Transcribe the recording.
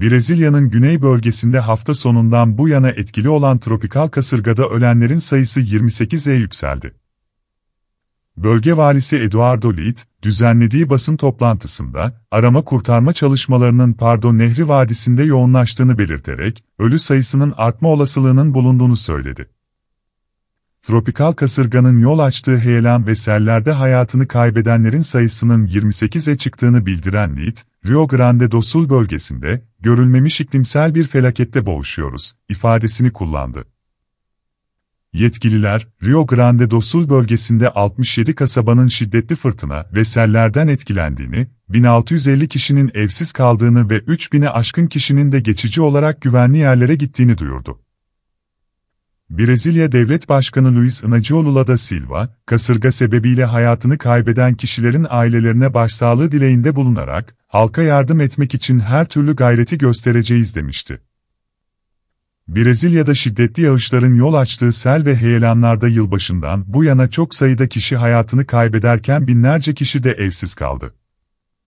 Brezilya'nın güney bölgesinde hafta sonundan bu yana etkili olan tropikal kasırgada ölenlerin sayısı 28'e yükseldi. Bölge valisi Eduardo Lit, düzenlediği basın toplantısında, arama kurtarma çalışmalarının Pardo Nehri Vadisi'nde yoğunlaştığını belirterek, ölü sayısının artma olasılığının bulunduğunu söyledi tropikal kasırganın yol açtığı heyelan ve sellerde hayatını kaybedenlerin sayısının 28'e çıktığını bildiren NİT, Rio Grande do Sul bölgesinde, görülmemiş iklimsel bir felakette boğuşuyoruz, ifadesini kullandı. Yetkililer, Rio Grande do Sul bölgesinde 67 kasabanın şiddetli fırtına ve sellerden etkilendiğini, 1650 kişinin evsiz kaldığını ve 3000'e aşkın kişinin de geçici olarak güvenli yerlere gittiğini duyurdu. Brezilya Devlet Başkanı Luiz Inacio Lula da Silva, kasırga sebebiyle hayatını kaybeden kişilerin ailelerine başsağlığı dileğinde bulunarak, halka yardım etmek için her türlü gayreti göstereceğiz demişti. Brezilya'da şiddetli yağışların yol açtığı sel ve heyelanlarda yılbaşından bu yana çok sayıda kişi hayatını kaybederken binlerce kişi de evsiz kaldı.